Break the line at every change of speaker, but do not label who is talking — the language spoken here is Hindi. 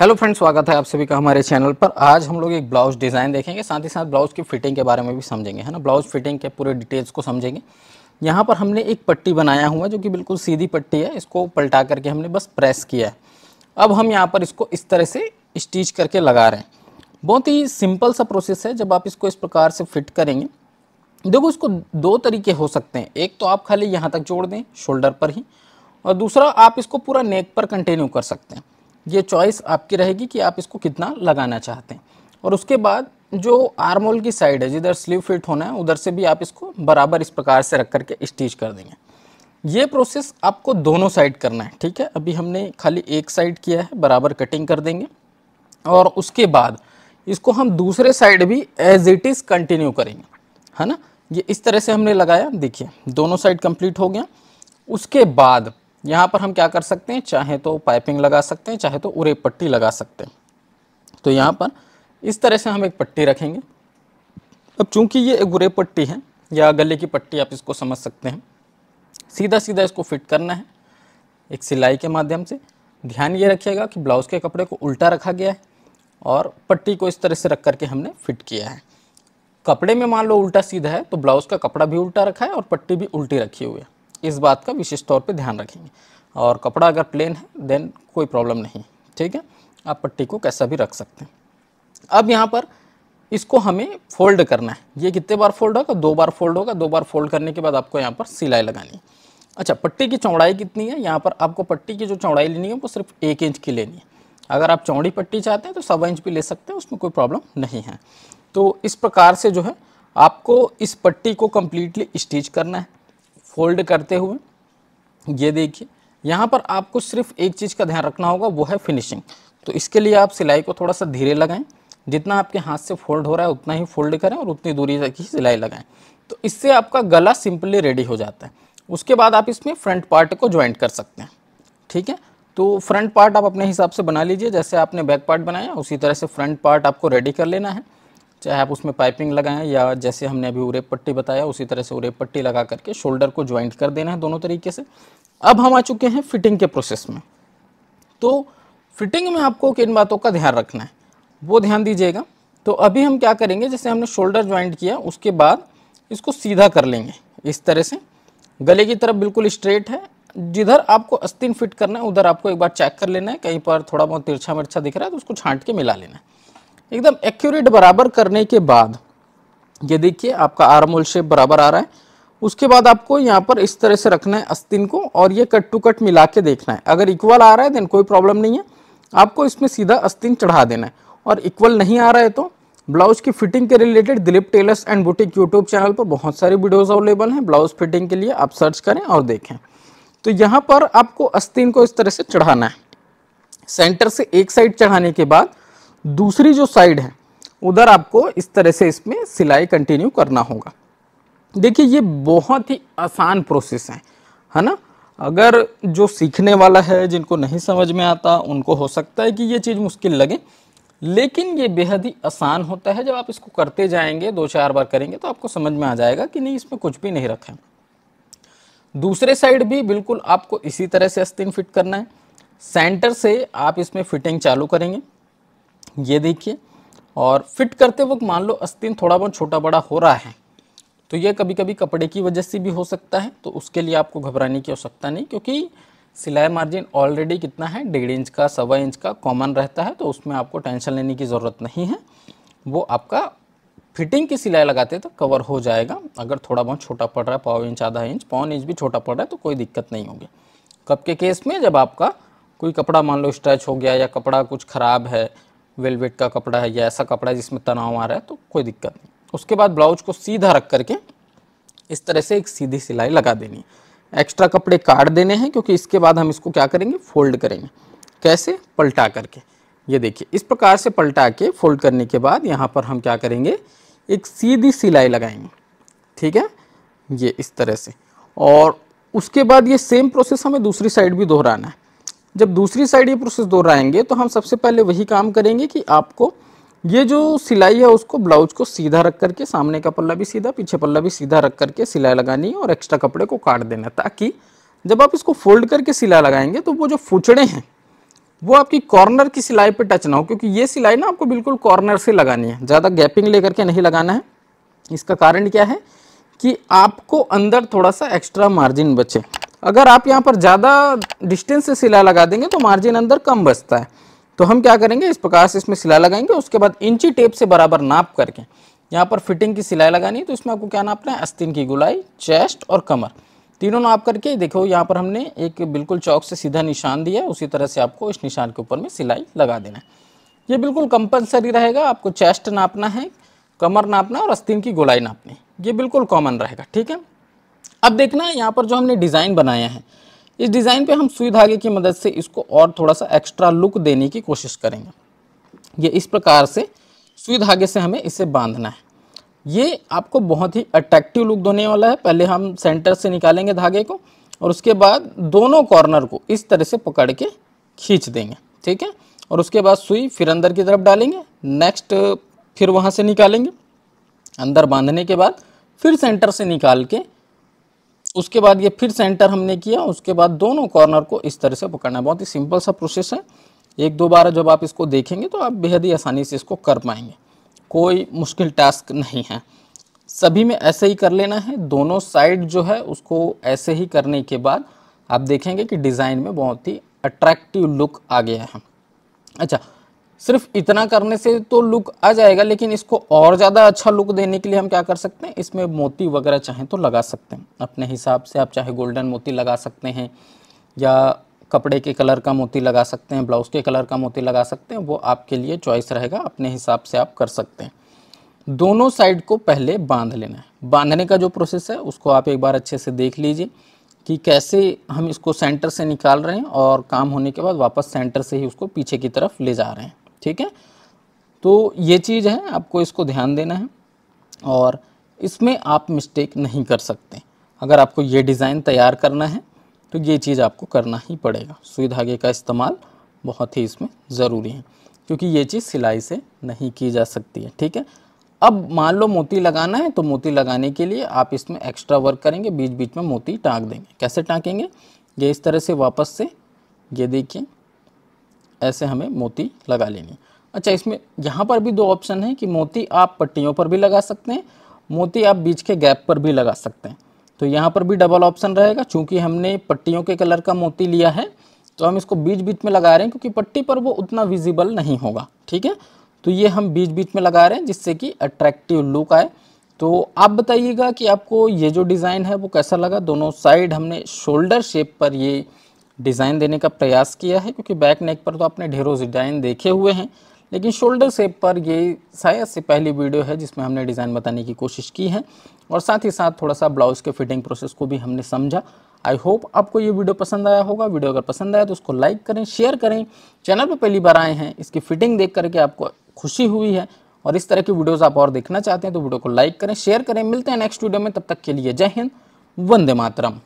हेलो फ्रेंड्स स्वागत है आप सभी का हमारे चैनल पर आज हम लोग एक ब्लाउज डिज़ाइन देखेंगे साथ ही साथ ब्लाउज की फिटिंग के बारे में भी समझेंगे है ना ब्लाउज फिटिंग के पूरे डिटेल्स को समझेंगे यहाँ पर हमने एक पट्टी बनाया हुआ है जो कि बिल्कुल सीधी पट्टी है इसको पलटा करके हमने बस प्रेस किया है अब हम यहाँ पर इसको इस तरह से स्टिच करके लगा रहे हैं बहुत ही सिंपल सा प्रोसेस है जब आप इसको इस प्रकार से फिट करेंगे देखो इसको दो तरीके हो सकते हैं एक तो आप खाली यहाँ तक जोड़ दें शोल्डर पर ही और दूसरा आप इसको पूरा नेक पर कंटिन्यू कर सकते हैं ये चॉइस आपकी रहेगी कि आप इसको कितना लगाना चाहते हैं और उसके बाद जो आर्म होल की साइड है जिधर स्लीव फिट होना है उधर से भी आप इसको बराबर इस प्रकार से रख करके स्टिच कर देंगे ये प्रोसेस आपको दोनों साइड करना है ठीक है अभी हमने खाली एक साइड किया है बराबर कटिंग कर देंगे और उसके बाद इसको हम दूसरे साइड भी एज इट इज़ कंटिन्यू करेंगे है ना ये इस तरह से हमने लगाया देखिए दोनों साइड कंप्लीट हो गया उसके बाद यहाँ पर हम क्या कर सकते हैं चाहे तो पाइपिंग लगा सकते हैं चाहे तो उरे पट्टी लगा सकते हैं तो यहाँ पर इस तरह से हम एक पट्टी रखेंगे अब चूंकि ये एक गुरे पट्टी है या गले की पट्टी आप इसको समझ सकते हैं सीधा सीधा इसको फिट करना है एक सिलाई के माध्यम से ध्यान ये रखिएगा कि ब्लाउज़ के कपड़े को उल्टा रखा गया है और पट्टी को इस तरह से रख करके हमने फिट किया है कपड़े में मान लो उल्टा सीधा है तो ब्लाउज़ का कपड़ा भी उल्टा रखा है और पट्टी भी उल्टी रखी हुई है इस बात का विशेष तौर पे ध्यान रखेंगे और कपड़ा अगर प्लेन है देन कोई प्रॉब्लम नहीं ठीक है आप पट्टी को कैसा भी रख सकते हैं अब यहाँ पर इसको हमें फोल्ड करना है ये कितने बार फोल्ड होगा दो बार फोल्ड होगा दो बार फोल्ड करने के बाद आपको यहाँ पर सिलाई लगानी है अच्छा पट्टी की चौड़ाई कितनी है यहाँ पर आपको पट्टी की जो चौड़ाई लेनी है वो सिर्फ एक इंच की लेनी है अगर आप चौड़ी पट्टी चाहते हैं तो सवा इंच भी ले सकते हैं उसमें कोई प्रॉब्लम नहीं है तो इस प्रकार से जो है आपको इस पट्टी को कम्प्लीटली स्टिच करना है फोल्ड करते हुए ये देखिए यहाँ पर आपको सिर्फ एक चीज़ का ध्यान रखना होगा वो है फिनिशिंग तो इसके लिए आप सिलाई को थोड़ा सा धीरे लगाएं जितना आपके हाथ से फोल्ड हो रहा है उतना ही फोल्ड करें और उतनी दूरी तक ही सिलाई लगाएं तो इससे आपका गला सिंपली रेडी हो जाता है उसके बाद आप इसमें फ्रंट पार्ट को ज्वाइंट कर सकते हैं ठीक है तो फ्रंट पार्ट आप अपने हिसाब से बना लीजिए जैसे आपने बैक पार्ट बनाया उसी तरह से फ्रंट पार्ट आपको रेडी कर लेना है चाहे आप उसमें पाइपिंग लगाएं या जैसे हमने अभी उरेप पट्टी बताया उसी तरह से उरेप पट्टी लगा करके शोल्डर को ज्वाइंट कर देना है दोनों तरीके से अब हम आ चुके हैं फिटिंग के प्रोसेस में तो फिटिंग में आपको किन बातों का ध्यान रखना है वो ध्यान दीजिएगा तो अभी हम क्या करेंगे जैसे हमने शोल्डर ज्वाइंट किया उसके बाद इसको सीधा कर लेंगे इस तरह से गले की तरफ बिल्कुल स्ट्रेट है जिधर आपको अस्तिन फिट करना है उधर आपको एक बार चेक कर लेना है कहीं पर थोड़ा बहुत तिरछा मिर्छा दिख रहा है तो उसको छांट के मिला लेना है एकदम एक्यूरेट बराबर करने के बाद ये देखिए आपका आर्म होल शेप बराबर आ रहा है उसके बाद आपको यहाँ पर इस तरह से रखना है अस्तिन को और ये कट टू कट मिला के देखना है अगर इक्वल आ रहा है देन कोई प्रॉब्लम नहीं है आपको इसमें सीधा अस्तिन चढ़ा देना है और इक्वल नहीं आ रहा है तो ब्लाउज की फिटिंग के related Dilip tailors and boutique YouTube channel पर बहुत सारी वीडियोज़ अवेलेबल हैं ब्लाउज फिटिंग के लिए आप सर्च करें और देखें तो यहाँ पर आपको अस्तिन को इस तरह से चढ़ाना है सेंटर से एक साइड चढ़ाने के बाद दूसरी जो साइड है उधर आपको इस तरह से इसमें सिलाई कंटिन्यू करना होगा देखिए ये बहुत ही आसान प्रोसेस है है ना अगर जो सीखने वाला है जिनको नहीं समझ में आता उनको हो सकता है कि ये चीज़ मुश्किल लगे लेकिन ये बेहद ही आसान होता है जब आप इसको करते जाएंगे दो चार बार करेंगे तो आपको समझ में आ जाएगा कि नहीं इसमें कुछ भी नहीं रखा है दूसरे साइड भी बिल्कुल आपको इसी तरह से अस्तिन फिट करना है सेंटर से आप इसमें फिटिंग चालू करेंगे ये देखिए और फिट करते वक्त मान लो अस्तिन थोड़ा बहुत छोटा बड़ा हो रहा है तो ये कभी कभी कपड़े की वजह से भी हो सकता है तो उसके लिए आपको घबराने की आवश्यकता नहीं क्योंकि सिलाई मार्जिन ऑलरेडी कितना है डेढ़ इंच का सवा इंच का कॉमन रहता है तो उसमें आपको टेंशन लेने की ज़रूरत नहीं है वो आपका फिटिंग की सिलाई लगाते तो कवर हो जाएगा अगर थोड़ा बहुत छोटा पड़ रहा है पाव इंच आधा इंच पौन इंच भी छोटा पड़ रहा है तो कोई दिक्कत नहीं होगी कप के केस में जब आपका कोई कपड़ा मान लो स्ट्रेच हो गया या कपड़ा कुछ ख़राब है वेलवेट का कपड़ा है या ऐसा कपड़ा है जिसमें तनाव आ रहा है तो कोई दिक्कत नहीं उसके बाद ब्लाउज को सीधा रख करके इस तरह से एक सीधी सिलाई लगा देनी है एक्स्ट्रा कपड़े काट देने हैं क्योंकि इसके बाद हम इसको क्या करेंगे फोल्ड करेंगे कैसे पलटा करके ये देखिए इस प्रकार से पलटा के फोल्ड करने के बाद यहाँ पर हम क्या करेंगे एक सीधी सिलाई लगाएंगे ठीक है ये इस तरह से और उसके बाद ये सेम प्रोसेस हमें दूसरी साइड भी दोहराना है जब दूसरी साइड ये प्रोसेस दोहराएंगे तो हम सबसे पहले वही काम करेंगे कि आपको ये जो सिलाई है उसको ब्लाउज को सीधा रख करके सामने का पल्ला भी सीधा पीछे पल्ला भी सीधा रख करके सिलाई लगानी है और एक्स्ट्रा कपड़े को काट देना ताकि जब आप इसको फोल्ड करके सिलाई लगाएंगे तो वो जो फुचड़े हैं वो आपकी कॉर्नर की सिलाई पे टच ना हो क्योंकि ये सिलाई ना आपको बिल्कुल कॉर्नर से लगानी है ज़्यादा गैपिंग लेकर के नहीं लगाना है इसका कारण क्या है कि आपको अंदर थोड़ा सा एक्स्ट्रा मार्जिन बचे अगर आप यहाँ पर ज़्यादा डिस्टेंस से सिला लगा देंगे तो मार्जिन अंदर कम बचता है तो हम क्या करेंगे इस प्रकार से इसमें सिला लगाएंगे उसके बाद इंची टेप से बराबर नाप करके यहाँ पर फिटिंग की सिलाई लगानी है तो इसमें आपको क्या नापना है अस्तिन की गुलाई चेस्ट और कमर तीनों नाप करके देखो यहाँ पर हमने एक बिल्कुल चौक से सीधा निशान दिया है उसी तरह से आपको इस निशान के ऊपर में सिलाई लगा देना है ये बिल्कुल कंपलसरी रहेगा आपको चेस्ट नापना है कमर नापना और अस्तिन की गुलाई नापनी ये बिल्कुल कॉमन रहेगा ठीक है अब देखना यहाँ पर जो हमने डिज़ाइन बनाया है इस डिज़ाइन पे हम सुई धागे की मदद से इसको और थोड़ा सा एक्स्ट्रा लुक देने की कोशिश करेंगे ये इस प्रकार से सुई धागे से हमें इसे बांधना है ये आपको बहुत ही अट्रैक्टिव लुक देने वाला है पहले हम सेंटर से निकालेंगे धागे को और उसके बाद दोनों कॉर्नर को इस तरह से पकड़ के खींच देंगे ठीक है और उसके बाद सुई फिर अंदर की तरफ डालेंगे नेक्स्ट फिर वहाँ से निकालेंगे अंदर बांधने के बाद फिर सेंटर से निकाल के उसके बाद ये फिर सेंटर हमने किया उसके बाद दोनों कॉर्नर को इस तरह से पकड़ना बहुत ही सिंपल सा प्रोसेस है एक दो बार जब आप इसको देखेंगे तो आप बेहद ही आसानी से इसको कर पाएंगे कोई मुश्किल टास्क नहीं है सभी में ऐसे ही कर लेना है दोनों साइड जो है उसको ऐसे ही करने के बाद आप देखेंगे कि डिज़ाइन में बहुत ही अट्रैक्टिव लुक आ गया है अच्छा सिर्फ इतना करने से तो लुक आ जाएगा लेकिन इसको और ज़्यादा अच्छा लुक देने के लिए हम क्या कर सकते हैं इसमें मोती वगैरह चाहें तो लगा सकते हैं अपने हिसाब से आप चाहे गोल्डन मोती लगा सकते हैं या कपड़े के कलर का मोती लगा सकते हैं ब्लाउज़ के कलर का मोती लगा सकते हैं वो आपके लिए चॉइस रहेगा अपने हिसाब से आप कर सकते हैं दोनों साइड को पहले बांध लेना है बांधने का जो प्रोसेस है उसको आप एक बार अच्छे से देख लीजिए कि कैसे हम इसको सेंटर से निकाल रहे हैं और काम होने के बाद वापस सेंटर से ही उसको पीछे की तरफ ले जा रहे हैं ठीक है तो ये चीज़ है आपको इसको ध्यान देना है और इसमें आप मिस्टेक नहीं कर सकते अगर आपको ये डिज़ाइन तैयार करना है तो ये चीज़ आपको करना ही पड़ेगा सुई धागे का इस्तेमाल बहुत ही इसमें ज़रूरी है क्योंकि ये चीज़ सिलाई से नहीं की जा सकती है ठीक है अब मान लो मोती लगाना है तो मोती लगाने के लिए आप इसमें एक्स्ट्रा वर्क करेंगे बीच बीच में मोती टाँक देंगे कैसे टाँकेंगे ये इस तरह से वापस से ये देखिए ऐसे हमें मोती लगा लेनी अच्छा इसमें यहाँ पर भी दो ऑप्शन है कि मोती आप पट्टियों पर भी लगा सकते हैं मोती आप बीच के गैप पर भी लगा सकते हैं तो यहाँ पर भी डबल ऑप्शन रहेगा चूँकि हमने पट्टियों के कलर का मोती लिया है तो हम इसको बीच बीच में लगा रहे हैं क्योंकि पट्टी पर वो उतना विजिबल नहीं होगा ठीक है तो ये हम बीच बीच में लगा रहे हैं जिससे कि अट्रैक्टिव लुक आए तो आप बताइएगा कि आपको ये जो डिज़ाइन है वो कैसा लगा दोनों साइड हमने शोल्डर शेप पर ये डिज़ाइन देने का प्रयास किया है क्योंकि बैक नेक पर तो आपने ढेरों डिज़ाइन देखे हुए हैं लेकिन शोल्डर सेप पर ये शायद से पहली वीडियो है जिसमें हमने डिज़ाइन बताने की कोशिश की है और साथ ही साथ थोड़ा सा ब्लाउज़ के फिटिंग प्रोसेस को भी हमने समझा आई होप आपको ये वीडियो पसंद आया होगा वीडियो अगर पसंद आया तो उसको लाइक करें शेयर करें चैनल पर पहली बार आए हैं इसकी फिटिंग देख करके आपको खुशी हुई है और इस तरह की वीडियोज़ आप और देखना चाहते हैं तो वीडियो को लाइक करें शेयर करें मिलते हैं नेक्स्ट वीडियो में तब तक के लिए जय हिंद वंदे मातरम